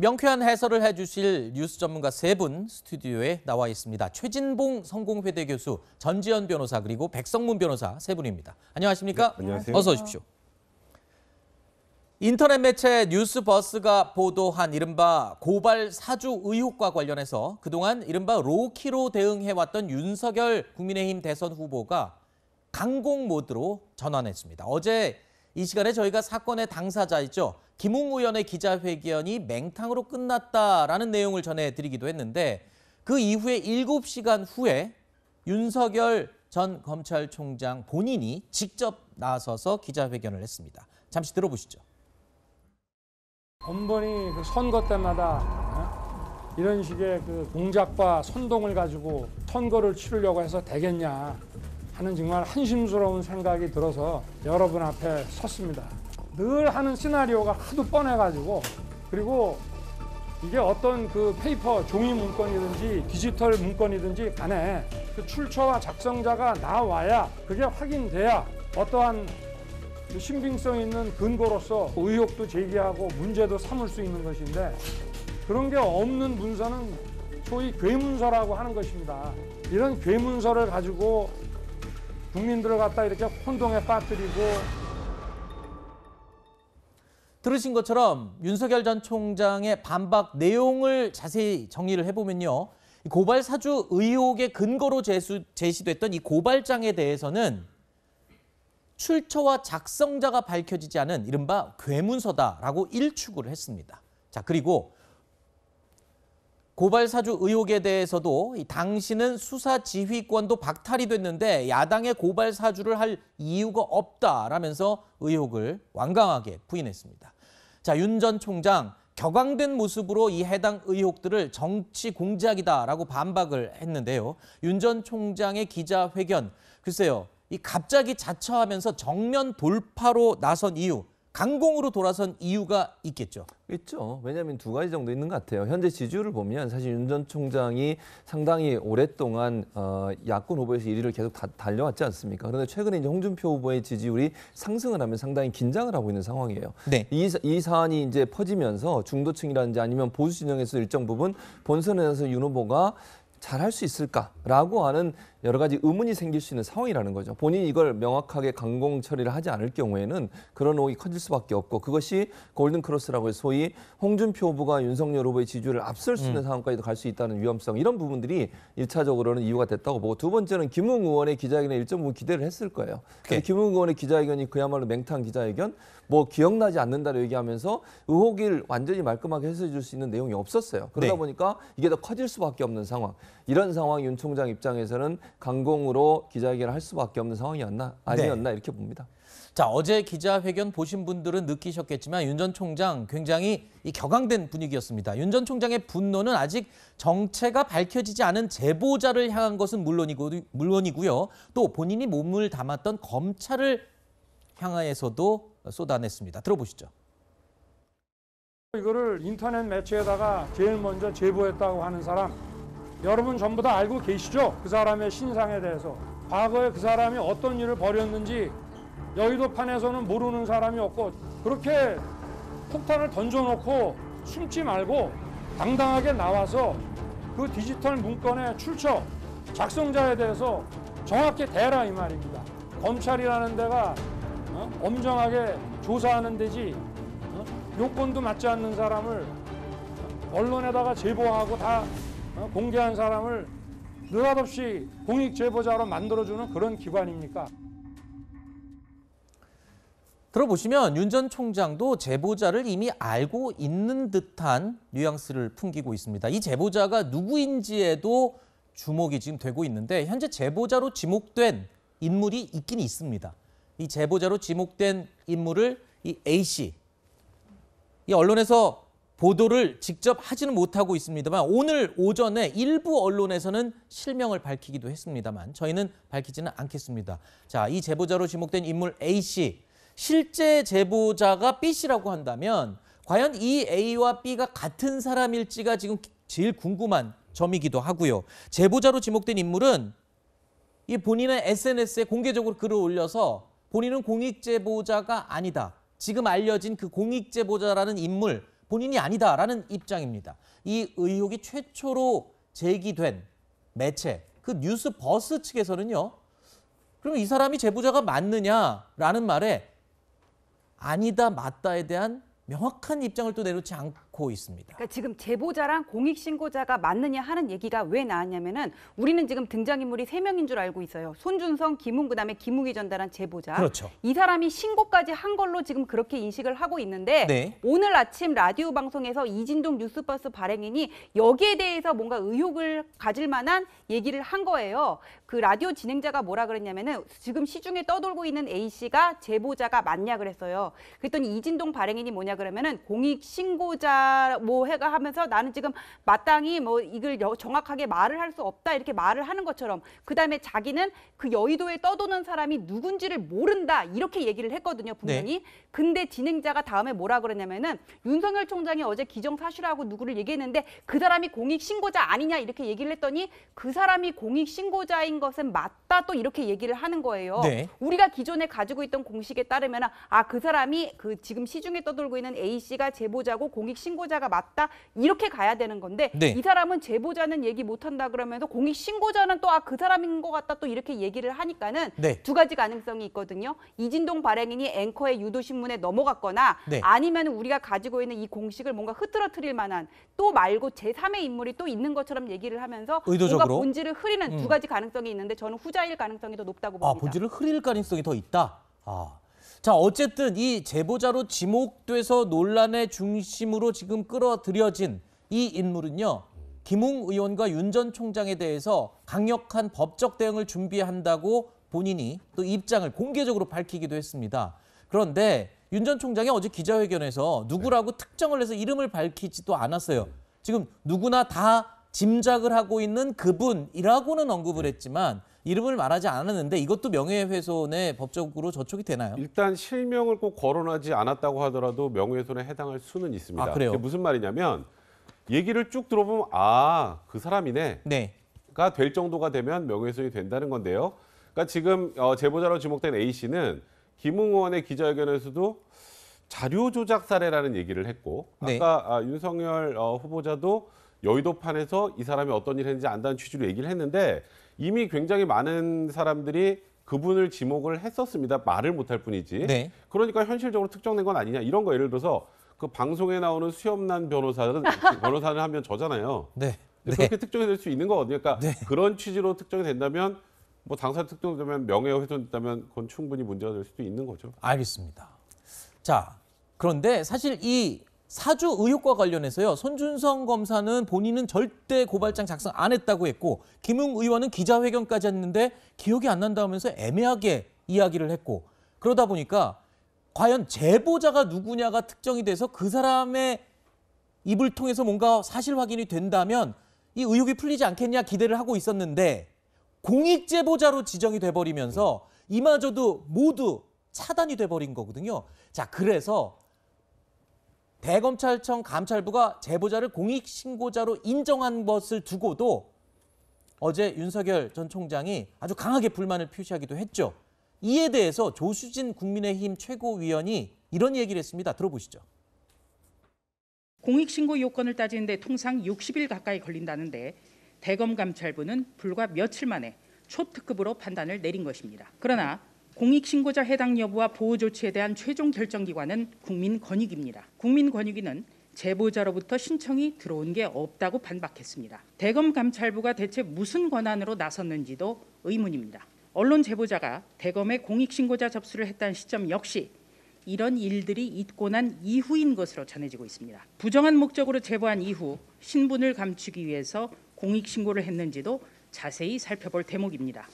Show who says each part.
Speaker 1: 명쾌한 해설을 해주실 뉴스 전문가 세 분 스튜디오에 나와 있습니다. 최진봉 성공회대 교수, 전지현 변호사 그리고 백성문 변호사 세 분입니다. 안녕하십니까? 네, 안녕하세요. 어서 오십시오. 인터넷 매체 뉴스버스가 보도한 이른바 고발 사주 의혹과 관련해서 그동안 이른바 로키로 대응해왔던 윤석열 국민의힘 대선 후보가 강공 모드로 전환했습니다. 어제 이 시간에 저희가 사건의 당사자 있죠. 김웅 의원의 기자회견이 맹탕으로 끝났다라는 내용을 전해드리기도 했는데 그 이후에 7시간 후에 윤석열 전 검찰총장 본인이 직접 나서서 기자회견을 했습니다. 잠시 들어보시죠.
Speaker 2: 엄번이 그 선거 때마다 어? 이런 식의 그 공작과 선동을 가지고 선거를 치르려고 해서 되겠냐. 하는 정말 한심스러운 생각이 들어서 여러분 앞에 섰습니다. 늘 하는 시나리오가 하도 뻔해가지고 그리고 이게 어떤 그 페이퍼 종이 문건이든지 디지털 문건이든지 간에 그 출처와 작성자가 나와야 그게 확인돼야 어떠한 그 신빙성 있는 근거로서 의혹도 제기하고 문제도 삼을 수 있는 것인데 그런 게 없는 문서는 소위 괴문서라고 하는 것입니다. 이런 괴문서를 가지고 국민들을 갖다 이렇게 혼동에 빠뜨리고
Speaker 1: 들으신 것처럼 윤석열 전 총장의 반박 내용을 자세히 정리를 해보면요. 고발 사주 의혹의 근거로 제수, 제시됐던 이 고발장에 대해서는 출처와 작성자가 밝혀지지 않은 이른바 괴문서다라고 일축을 했습니다. 자, 그리고 고발 사주 의혹에 대해서도 당신은 수사 지휘권도 박탈이 됐는데 야당의 고발 사주를 할 이유가 없다라면서 의혹을 완강하게 부인했습니다. 자, 윤 전 총장 격앙된 모습으로 이 해당 의혹들을 정치 공작이다라고 반박을 했는데요. 윤 전 총장의 기자회견 글쎄요. 이 갑자기 자처하면서 정면 돌파로 나선 이유 강공으로 돌아선 이유가 있겠죠. 있죠. 왜냐하면 두 가지 정도 있는 것 같아요. 현재 지지율을 보면 사실 윤 전 총장이 상당히 오랫동안 어, 야권 후보에서 1위를 계속 다, 달려왔지 않습니까? 그런데 최근에 이제 홍준표 후보의 지지율이 상승을 하면 상당히 긴장을 하고 있는 상황이에요. 네. 이, 이 사안이 이제 퍼지면서 중도층이라든지 아니면 보수 진영에서 일정 부분 본선에서 윤 후보가 잘할 수 있을까라고 하는 여러 가지 의문이 생길 수 있는 상황이라는 거죠. 본인이 이걸 명확하게 강공 처리를 하지 않을 경우에는 그런 오이 커질 수밖에 없고 그것이 골든크로스라고 해서 소위 홍준표 후보가 윤석열 후보의 지지를 앞설 수 있는 음. 상황까지도 갈 수 있다는 위험성 이런 부분들이 1차적으로는 이유가 됐다고 보고 두 번째는 김웅 의원의 기자회견에 일정 부분 기대를 했을 거예요. 그 김웅 의원의 기자회견이 그야말로 맹탕 기자회견 뭐 기억나지 않는다를 얘기하면서 의혹을 완전히 말끔하게 해소해 줄 수 있는 내용이 없었어요. 그러다 네. 보니까 이게 더 커질 수밖에 없는 상황. 이런 상황 윤 총장 입장에서는 강공으로 기자회견을 할 수밖에 없는 상황이었나 아니었나 네. 이렇게 봅니다. 자 어제 기자회견 보신 분들은 느끼셨겠지만 윤 전 총장 굉장히 이 격앙된 분위기였습니다. 윤 전 총장의 분노는 아직 정체가 밝혀지지 않은 제보자를 향한 것은 물론이고, 물론이고요. 또 본인이 몸을 담았던 검찰을 향하에서도 쏟아냈습니다. 들어보시죠.
Speaker 2: 이거를 인터넷 매체에다가 제일 먼저 제보했다고 하는 사람 여러분 전부 다 알고 계시죠? 그 사람의 신상에 대해서. 과거에 그 사람이 어떤 일을 벌였는지 여의도판에서는 모르는 사람이 없고 그렇게 폭탄을 던져놓고 숨지 말고 당당하게 나와서 그 디지털 문건의 출처, 작성자에 대해서 정확히 대라 이 말입니다. 검찰이라는 데가 어? 엄정하게 조사하는 데지 어? 요건도 맞지 않는 사람을 어? 언론에다가 제보하고 다 어, 공개한 사람을 느닷없이 공익 제보자로 만들어주는 그런 기관입니까?
Speaker 1: 들어보시면 윤 전 총장도 제보자를 이미 알고 있는 듯한 뉘앙스를 풍기고 있습니다. 이 제보자가 누구인지에도 주목이 지금 되고 있는데 현재 제보자로 지목된 인물이 있긴 있습니다. 이 제보자로 지목된 인물을 이 A 씨, 이 언론에서 보도를 직접 하지는 못하고 있습니다만 오늘 오전에 일부 언론에서는 실명을 밝히기도 했습니다만 저희는 밝히지는 않겠습니다. 자, 이 제보자로 지목된 인물 A씨. 실제 제보자가 B씨라고 한다면 과연 이 A와 B가 같은 사람일지가 지금 제일 궁금한 점이기도 하고요. 제보자로 지목된 인물은 이 본인의 SNS에 공개적으로 글을 올려서 본인은 공익제보자가 아니다. 지금 알려진 그 공익제보자라는 인물 본인이 아니다라는 입장입니다. 이 의혹이 최초로 제기된 매체 그 뉴스버스 측에서는요. 그러이 사람이 제보자가 맞느냐라는 말에 아니다 맞다에 대한 명확한 입장을 또 내놓지 않고 않고 있습니다.
Speaker 3: 그러니까 지금 제보자랑 공익신고자가 맞느냐 하는 얘기가 왜 나왔냐면은 우리는 지금 등장인물이 세명인줄 알고 있어요. 손준성, 김웅, 그다음에 김웅이 전달한 제보자. 그렇죠. 이 사람이 신고까지 한 걸로 지금 그렇게 인식을 하고 있는데 네. 오늘 아침 라디오 방송에서 이진동 뉴스버스 발행인이 여기에 대해서 뭔가 의혹을 가질 만한 얘기를 한 거예요. 그 라디오 진행자가 뭐라 그랬냐면은 지금 시중에 떠돌고 있는 A 씨가 제보자가 맞냐 그랬어요. 그랬더니 이진동 발행인이 뭐냐 그러면은 공익 신고자 뭐 해가 하면서 나는 지금 마땅히 뭐 이걸 정확하게 말을 할 수 없다 이렇게 말을 하는 것처럼 그다음에 자기는 그 여의도에 떠도는 사람이 누군지를 모른다 이렇게 얘기를 했거든요 네. 분명히 네. 근데 진행자가 다음에 뭐라 그러냐면은 윤석열 총장이 어제 기정사실하고 누구를 얘기했는데 그 사람이 공익 신고자 아니냐 이렇게 얘기를 했더니 그 사람이 공익 신고자인 것은 맞다. 같다 또 이렇게 얘기를 하는 거예요. 네. 우리가 기존에 가지고 있던 공식에 따르면 아 그 사람이 그 지금 시중에 떠돌고 있는 A 씨가 제보자고 공익 신고자가 맞다 이렇게 가야 되는 건데 네. 이 사람은 제보자는 얘기 못 한다 그러면서 공익 신고자는 또 아 그 사람인 것 같다 또 이렇게 얘기를 하니까는 네. 두 가지 가능성이 있거든요. 이진동 발행인이 앵커의 유도 신문에 넘어갔거나 네. 아니면 우리가 가지고 있는 이 공식을 뭔가 흐트러트릴 만한 또 말고 제3의 인물이 또 있는 것처럼 얘기를 하면서 의도적으로? 뭔가 본질을 흐리는 음. 두 가지 가능성이 있는데 저는 후자 피자일 가능성이 더 높다고 아, 봅니다. 아, 본질을
Speaker 1: 흐릴 가능성이 더 있다. 아. 자, 어쨌든 이 제보자로 지목돼서 논란의 중심으로 지금 끌어들여진 이 인물은요. 김웅 의원과 윤 전 총장에 대해서 강력한 법적 대응을 준비한다고 본인이 또 입장을 공개적으로 밝히기도 했습니다. 그런데 윤 전 총장이 어제 기자회견에서 누구라고 네. 특정을 해서 이름을 밝히지도 않았어요. 지금 누구나 다 짐작을 하고 있는 그분이라고는 언급을 했지만 이름을 말하지 않았는데 이것도 명예훼손에 법적으로 저촉이 되나요? 일단 실명을 꼭 거론하지 않았다고 하더라도 명예훼손에 해당할 수는 있습니다. 아, 그래요? 무슨 말이냐면 얘기를 쭉 들어보면 아, 그 사람이네. 네. 될 정도가 되면 명예훼손이 된다는 건데요. 그러니까 지금 어, 제보자로 지목된 A 씨는 김웅 의원의 기자회견에서도 자료 조작 사례라는 얘기를 했고 네. 아까 아, 윤석열 어, 후보자도 여의도판에서 이 사람이 어떤 일을 했는지 안다는 취지로 얘기를 했는데 이미 굉장히 많은 사람들이 그분을 지목을 했었습니다. 말을 못 할 뿐이지. 네. 그러니까 현실적으로 특정된 건 아니냐 이런 거 예를 들어서 그 방송에 나오는 수염난 변호사는 변호사를 하면 저잖아요. 네. 네. 그렇게 특정이 될 수 있는 거거든요. 그러니까 네. 그런 취지로 특정이 된다면 뭐 당사 특정되면 명예훼손됐다면 그건 충분히 문제가 될 수도 있는 거죠. 알겠습니다. 자 그런데 사실 이 사주 의혹과 관련해서요. 손준성 검사는 본인은 절대 고발장 작성 안 했다고 했고 김웅 의원은 기자회견까지 했는데 기억이 안 난다면서 애매하게 이야기를 했고 그러다 보니까 과연 제보자가 누구냐가 특정이 돼서 그 사람의 입을 통해서 뭔가 사실 확인이 된다면 이 의혹이 풀리지 않겠냐 기대를 하고 있었는데 공익 제보자로 지정이 돼버리면서 이마저도 모두 차단이 돼버린 거거든요. 자 그래서 대검찰청 감찰부가 제보자를 공익신고자로 인정한 것을 두고도 어제 윤석열 전 총장이 아주 강하게 불만을 표시하기도 했죠. 이에 대해서 조수진 국민의힘 최고위원이 이런 얘기를 했습니다. 들어보시죠.
Speaker 3: 공익신고 요건을 따지는데 통상 60일 가까이 걸린다는데 대검 감찰부는 불과 며칠 만에 초특급으로 판단을 내린 것입니다. 그러나 공익신고자 해당 여부와 보호 조치에 대한 최종 결정기관은 국민권익위입니다. 국민권익위는 제보자로부터 신청이 들어온 게 없다고 반박했습니다. 대검 감찰부가 대체 무슨 권한으로 나섰는지도 의문입니다. 언론 제보자가 대검에 공익신고자 접수를 했다는 시점 역시 이런 일들이 있고 난 이후인 것으로 전해지고 있습니다. 부정한 목적으로 제보한 이후 신분을 감추기 위해서 공익신고를 했는지도 자세히 살펴볼 대목입니다.